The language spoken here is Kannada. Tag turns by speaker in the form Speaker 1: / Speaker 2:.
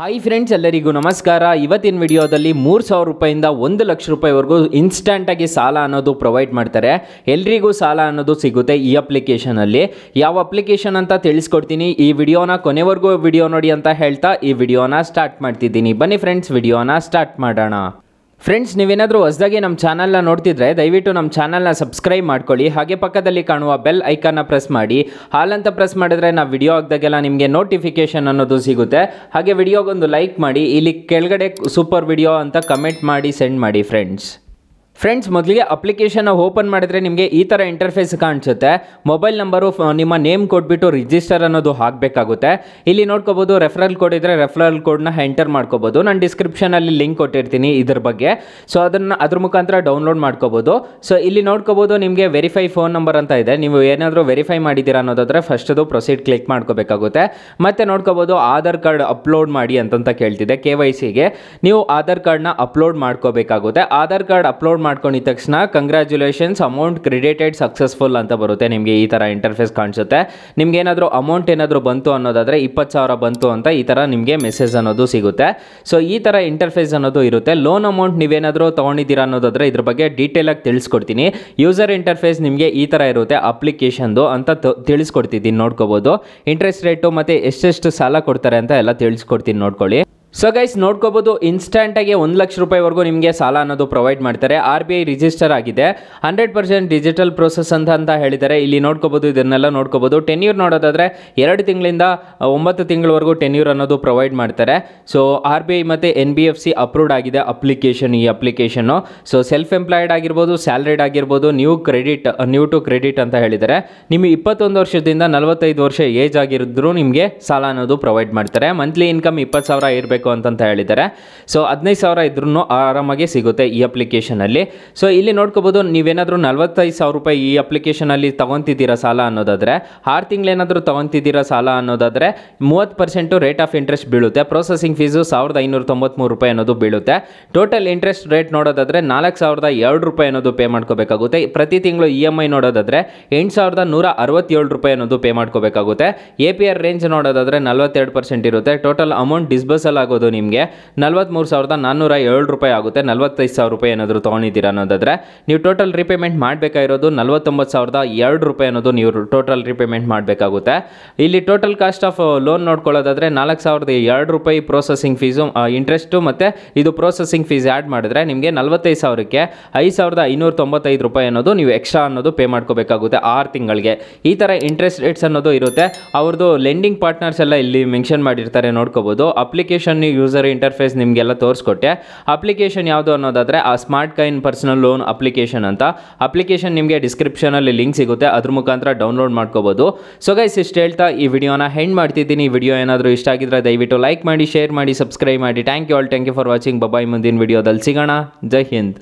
Speaker 1: ಹಾಯ್ ಫ್ರೆಂಡ್ಸ್ ಎಲ್ಲರಿಗೂ ನಮಸ್ಕಾರ ಇವತ್ತಿನ ವಿಡಿಯೋದಲ್ಲಿ ಮೂರು ಸಾವಿರ ರೂಪಾಯಿಂದ ಒಂದು ಲಕ್ಷ ರೂಪಾಯಿವರೆಗೂ ಇನ್ಸ್ಟಂಟಾಗಿ ಸಾಲ ಅನ್ನೋದು ಪ್ರೊವೈಡ್ ಮಾಡ್ತಾರೆ ಎಲ್ರಿಗೂ ಸಾಲ ಅನ್ನೋದು ಸಿಗುತ್ತೆ ಈ ಅಪ್ಲಿಕೇಶನಲ್ಲಿ ಯಾವ ಅಪ್ಲಿಕೇಶನ್ ಅಂತ ತಿಳಿಸ್ಕೊಡ್ತೀನಿ ಈ ವಿಡಿಯೋನ ಕೊನೆವರೆಗೂ ವಿಡಿಯೋ ನೋಡಿ ಅಂತ ಹೇಳ್ತಾ ಈ ವಿಡಿಯೋನ ಸ್ಟಾರ್ಟ್ ಮಾಡ್ತಿದ್ದೀನಿ ಬನ್ನಿ ಫ್ರೆಂಡ್ಸ್ ವಿಡಿಯೋನ ಸ್ಟಾರ್ಟ್ ಮಾಡೋಣ ಫ್ರೆಂಡ್ಸ್ ನೀವೇನಾದರೂ ಹೊಸದಾಗಿ ನಮ್ಮ ಚಾನಲ್ನ ನೋಡ್ತಿದ್ರೆ ದಯವಿಟ್ಟು ನಮ್ಮ ಚಾನಲ್ನ ಸಬ್ಸ್ಕ್ರೈಬ್ ಮಾಡ್ಕೊಳ್ಳಿ ಹಾಗೆ ಪಕ್ಕದಲ್ಲಿ ಕಾಣುವ ಬೆಲ್ ಐಕಾನ್ನ ಪ್ರೆಸ್ ಮಾಡಿ ಹಾಲಂತ ಪ್ರೆಸ್ ಮಾಡಿದ್ರೆ ನಾವು ವಿಡಿಯೋ ಆಗ್ದಾಗೆಲ್ಲ ನಿಮಗೆ ನೋಟಿಫಿಕೇಷನ್ ಅನ್ನೋದು ಸಿಗುತ್ತೆ ಹಾಗೆ ವಿಡಿಯೋಗೊಂದು ಲೈಕ್ ಮಾಡಿ ಇಲ್ಲಿ ಕೆಳಗಡೆ ಸೂಪರ್ ವಿಡಿಯೋ ಅಂತ ಕಮೆಂಟ್ ಮಾಡಿ ಸೆಂಡ್ ಮಾಡಿ ಫ್ರೆಂಡ್ಸ್ ಫ್ರೆಂಡ್ಸ್ ಮೊದಲಿಗೆ ಅಪ್ಲಿಕೇಶನ್ ಓಪನ್ ಮಾಡಿದರೆ ನಿಮಗೆ ಈ ಥರ ಇಂಟರ್ಫೇಸ್ ಕಾಣಿಸುತ್ತೆ ಮೊಬೈಲ್ ನಂಬರು ನಿಮ್ಮ ನೇಮ್ ಕೊಟ್ಬಿಟ್ಟು ರಿಜಿಸ್ಟರ್ ಅನ್ನೋದು ಹಾಕಬೇಕಾಗುತ್ತೆ ಇಲ್ಲಿ ನೋಡ್ಕೋಬೋದು ರೆಫರಲ್ ಕೋಡ್ ಇದ್ದರೆ ರೆಫರಲ್ ಕೋಡ್ನ ಎಂಟರ್ ಮಾಡ್ಕೋಬೋದು ನಾನು ಡಿಸ್ಕ್ರಿಪ್ಷನಲ್ಲಿ ಲಿಂಕ್ ಕೊಟ್ಟಿರ್ತೀನಿ ಇದ್ರ ಬಗ್ಗೆ ಸೊ ಅದನ್ನು ಅದ್ರ ಮುಖಾಂತರ ಡೌನ್ಲೋಡ್ ಮಾಡ್ಕೋಬೋದು ಸೊ ಇಲ್ಲಿ ನೋಡ್ಕೋಬೋದು ನಿಮಗೆ ವೆರಿಫೈ ಫೋನ್ ನಂಬರ್ ಅಂತ ಇದೆ ನೀವು ಏನಾದರೂ ವೆರಿಫೈ ಮಾಡಿದ್ದೀರಾ ಅನ್ನೋದಾದರೆ ಫಸ್ಟದು ಪ್ರೊಸೀಡ್ ಕ್ಲಿಕ್ ಮಾಡ್ಕೋಬೇಕಾಗುತ್ತೆ ಮತ್ತು ನೋಡ್ಕೋಬೋದು ಆಧಾರ್ ಕಾರ್ಡ್ ಅಪ್ಲೋಡ್ ಮಾಡಿ ಅಂತಂತ ಕೇಳ್ತಿದೆ ಕೆ ವೈ ಸಿಗೆ ನೀವು ಆಧಾರ್ ಕಾರ್ಡ್ನ ಅಪ್ಲೋಡ್ ಮಾಡ್ಕೋಬೇಕಾಗುತ್ತೆ ಆಧಾರ್ ಕಾರ್ಡ್ ಅಪ್ಲೋಡ್ ಮಾಡ್ಕೊಂಡಿದ ತಕ್ಷಣ ಕಂಗ್ರ್ಯಾಚುಲೇಷನ್ಸ್ ಅಮೌಂಟ್ ಕ್ರೆಡಿಟೆಡ್ ಸಕ್ಸಸ್ಫುಲ್ ಅಂತ ಬರುತ್ತೆ ನಿಮಗೆ ಈ ಥರ ಇಂಟರ್ಫೇಸ್ ಕಾಣಿಸುತ್ತೆ ನಿಮ್ಗೆ ಏನಾದರೂ ಅಮೌಂಟ್ ಏನಾದರೂ ಬಂತು ಅನ್ನೋದಾದರೆ ಇಪ್ಪತ್ತು ಸಾವಿರ ಬಂತು ಅಂತ ಈ ಥರ ನಿಮಗೆ ಮೆಸೇಜ್ ಅನ್ನೋದು ಸಿಗುತ್ತೆ ಸೊ ಈ ಥರ ಇಂಟರ್ಫೇಸ್ ಅನ್ನೋದು ಇರುತ್ತೆ ಲೋನ್ ಅಮೌಂಟ್ ನೀವೇನಾದರೂ ತೊಗೊಂಡಿದ್ದೀರಾ ಅನ್ನೋದಾದರೆ ಇದ್ರ ಬಗ್ಗೆ ಡೀಟೇಲ್ ಆಗಿ ತಿಳಿಸ್ಕೊಡ್ತೀನಿ ಯೂಸರ್ ಇಂಟರ್ಫೇಸ್ ನಿಮಗೆ ಈ ಥರ ಇರುತ್ತೆ ಅಪ್ಲಿಕೇಶನ್ದು ಅಂತ ತಿಳಿಸ್ಕೊಡ್ತಿದ್ದೀನಿ ನೋಡ್ಕೋಬೋದು ಇಂಟ್ರೆಸ್ಟ್ ರೇಟು ಮತ್ತು ಎಷ್ಟೆಷ್ಟು ಸಾಲ ಕೊಡ್ತಾರೆ ಅಂತ ಎಲ್ಲ ತಿಳಿಸ್ಕೊಡ್ತೀನಿ ನೋಡ್ಕೊಳ್ಳಿ ಸೊ ಗೈಸ್ ನೋಡ್ಕೋಬೋದು ಆಗಿ ಒಂದು ಲಕ್ಷ ರೂಪಾಯಿವರೆಗೂ ನಿಮಗೆ ಸಾಲ ಅನ್ನೋದು ಪ್ರೊವೈಡ್ ಮಾಡ್ತಾರೆ ಆರ್ ಬಿ ಐ ರಿಜಿಸ್ಟರ್ ಆಗಿದೆ ಹಂಡ್ರೆಡ್ ಪರ್ಸೆಂಟ್ ಡಿಜಿಟಲ್ ಪ್ರೋಸೆಸ್ ಅಂತ ಅಂತ ಹೇಳಿದ್ದಾರೆ ಇಲ್ಲಿ ನೋಡ್ಕೋಬೋದು ಇದನ್ನೆಲ್ಲ ನೋಡ್ಕೋಬೋದು ಟೆನ್ಯೂರ್ ನೋಡೋದಾದರೆ ಎರಡು ತಿಂಗಳಿಂದ ಒಂಬತ್ತು ತಿಂಗಳವರೆಗೂ ಟೆನ್ಯೂರ್ ಅನ್ನೋದು ಪ್ರೊವೈಡ್ ಮಾಡ್ತಾರೆ ಸೊ ಆರ್ ಬಿ ಐ ಮತ್ತು N B F C approved ಆಗಿದೆ ಅಪ್ಲಿಕೇಶನ್ ಈ ಅಪ್ಲಿಕೇಶನ್ನು ಸೊ ಸೆಲ್ಫ್ ಎಂಪ್ಲಾಯ್ಡ್ ಆಗಿರ್ಬೋದು ಸ್ಯಾಲ್ರಿಡ್ ಆಗಿರ್ಬೋದು new credit new to credit ಅಂತ ಹೇಳಿದ್ದಾರೆ ನಿಮಗೆ ಇಪ್ಪತ್ತೊಂದು ವರ್ಷದಿಂದ ನಲವತ್ತೈದು ವರ್ಷ ಏಜ್ ಆಗಿರಿದ್ರೂ ನಿಮಗೆ ಸಾಲ ಅನ್ನೋದು ಪ್ರೊವೈಡ್ ಮಾಡ್ತಾರೆ ಮಂತ್ಲಿ ಇನ್ಕಮ್ ಇಪ್ಪತ್ತು ಸಾವಿರ ಇರಬೇಕು ಬೇಕು ಅಂತಂತ ಹೇಳಿದ್ದಾರೆ ಸೊ ಹದಿನೈದು ಸಾವಿರ ಇದ್ರೂ ಆರಾಮಾಗಿ ಸಿಗುತ್ತೆ ಈ ಅಪ್ಲಿಕೇಶನಲ್ಲಿ ಸೊ ಇಲ್ಲಿ ನೋಡ್ಕೋಬೋದು ನೀವೇನಾದರೂ ನಲ್ವತ್ತೈದು ಸಾವಿರ ರೂಪಾಯಿ ಈ ಅಪ್ಲಿಕೇಶನಲ್ಲಿ ತೊಗೊತಿದ್ದೀರಾ ಸಾಲ ಅನ್ನೋದಾದರೆ ಆರು ತಿಂಗಳೇನಾದರೂ ತೊಗೊತಿದ್ದೀರಾ ಸಾಲ ಅನ್ನೋದಾದರೆ ಮೂವತ್ತು ಪರ್ಸೆಂಟು ರೇಟ್ ಆಫ್ ಇಂಟ್ರೆಸ್ಟ್ ಬೀಳುತ್ತೆ ಪ್ರೊಸೆಸಿಂಗ್ ಫೀಸು ಸಾವಿರದ ಐನೂರ ತೊಂಬತ್ತ್ಮೂರು ರೂಪಾಯಿ ಅನ್ನೋದು ಬೀಳುತ್ತೆ ಟೋಟಲ್ ಇಂಟ್ರೆಸ್ಟ್ ರೇಟ್ ನೋಡೋದಾದರೆ ನಾಲ್ಕು ಸಾವಿರದ ಎರಡು ರೂಪಾಯಿ ಅನ್ನೋದು ಪೇ ಮಾಡ್ಕೋಬೇಕಾಗುತ್ತೆ ಪ್ರತಿ ತಿಂಗಳು ಇ e ಎಮ್ ಐ ನೋಡೋದಾದರೆ ಎಂಟು ಸಾವಿರದ ನೂರ ಅರವತ್ತೇಳು ರೂಪಾಯಿ ಅನ್ನೋದು ಪೇ ಮಾಡ್ಕೋಬೇಕಾಗುತ್ತೆ ಎ ಪಿ ಆರ್ ರೇಂಜ್ ನೋಡೋದಾದರೆ ನಲವತ್ತೆರಡು ಪರ್ಸೆಂಟ್ ಇರುತ್ತೆ ಟೋಟಲ್ ಅಮೌಂಟ್ ಡಿಸ್ಬರ್ಸಲ್ ಆಗುತ್ತೆ ಆಗೋದು ನಿಮಗೆ ನಲ್ವತ್ತ್ಮೂರು ಸಾವಿರದ ನಾನ್ನೂರ ಏಳು ರೂಪಾಯಿ ಆಗುತ್ತೆ ನಲ್ವತ್ತೈದು ಸಾವಿರ ರೂಪಾಯಿ ಏನಾದರೂ ತೊಗೊಂಡಿದ್ದೀರಾ ಅನ್ನೋದಾದರೆ ನೀವು ಟೋಟಲ್ ರಿಪೇಮೆಂಟ್ ಮಾಡಬೇಕಾಗಿರೋದು ನಲ್ವತ್ತೊಂಬತ್ತು ಸಾವಿರದ ಎರಡು ರೂಪಾಯಿ ಅನ್ನೋದು ನೀವು ಟೋಟಲ್ ರಿಪೇಮೆಂಟ್ ಮಾಡಬೇಕಾಗುತ್ತೆ ಇಲ್ಲಿ total cost of loan uh, ನೋಡ್ಕೊಳ್ಳೋದಾದರೆ ನಾಲ್ಕು ಸಾವಿರದ ಎರಡು ರೂಪಾಯಿ ಪ್ರೋಸೆಸಿಂಗ್ ಫೀಸು ಇಂಟ್ರೆಸ್ಟು ಮತ್ತು ಇದು ಪ್ರೋಸೆಸಿಂಗ್ ಫೀಸ್ ಆ್ಯಡ್ ಮಾಡಿದ್ರೆ ನಿಮಗೆ ನಲ್ವತ್ತೈದು ಸಾವಿರಕ್ಕೆ ಐದು ಸಾವಿರದ ಐನೂರ ತೊಂಬತ್ತೈದು ರೂಪಾಯಿ ಅನ್ನೋದು ನೀವು ಎಕ್ಸ್ಟ್ರಾ ಅನ್ನೋದು ಪೇ ಮಾಡ್ಕೋಬೇಕಾಗುತ್ತೆ ಆರು ತಿಂಗಳಿಗೆ ಈ ಥರ ಇಂಟ್ರೆಸ್ಟ್ ರೇಟ್ಸ್ ಅನ್ನೋದು ಇರುತ್ತೆ ಅವ್ರದ್ದು ಲೆಂಡಿಂಗ್ ಪಾರ್ಟ್ನರ್ಸ್ ಎಲ್ಲ ಇಲ್ಲಿ ಮೆನ್ಷನ್ ಮಾಡಿರ್ತಾರೆ ನೋಡ್ಕೋಬೋದು ಅಪ್ಲಿಕೇಶನ್ ಯೂಸರ್ ಇಂಟರ್ಫೇಸ್ ನಿಮಗೆಲ್ಲ ತೋರಿಸ್ಕೊಟ್ಟೆ ಅಪ್ಲಿಕೇಶನ್ ಯಾವುದು ಅನ್ನೋದಾದರೆ ಆ SmartCoin personal loan application ಅಂತ ಅಪ್ಲಿಕೇಶನ್ ನಿಮಗೆ ಡಿಸ್ಕ್ರಿಪ್ಷನಲ್ಲಿ ಲಿಂಕ್ ಸಿಗುತ್ತೆ ಅದ್ರ ಮುಖಾಂತರ ಡೌನ್ಲೋಡ್ ಮಾಡ್ಕೋಬೋದು ಸೊ ಗೈಸ್ ಇಷ್ಟು ಹೇಳ್ತಾ ಈ ವಿಡಿಯೋನ ಹೆಂಡ್ ಮಾಡ್ತಿದ್ದೀನಿ ಈ ವಿಡಿಯೋ ಏನಾದರೂ ಇಷ್ಟ ಆಗಿದ್ರೆ ದಯವಿಟ್ಟು ಲೈಕ್ ಮಾಡಿ ಶೇರ್ ಮಾಡಿ ಸಬ್ಸ್ಕ್ರೈಬ್ ಮಾಡಿ thank you all thank you for watching bye bye ಮುಂದಿನ ವಿಡಿಯೋದಲ್ಲಿ ಸಿಗೋಣ ಜೈ ಹಿಂದ್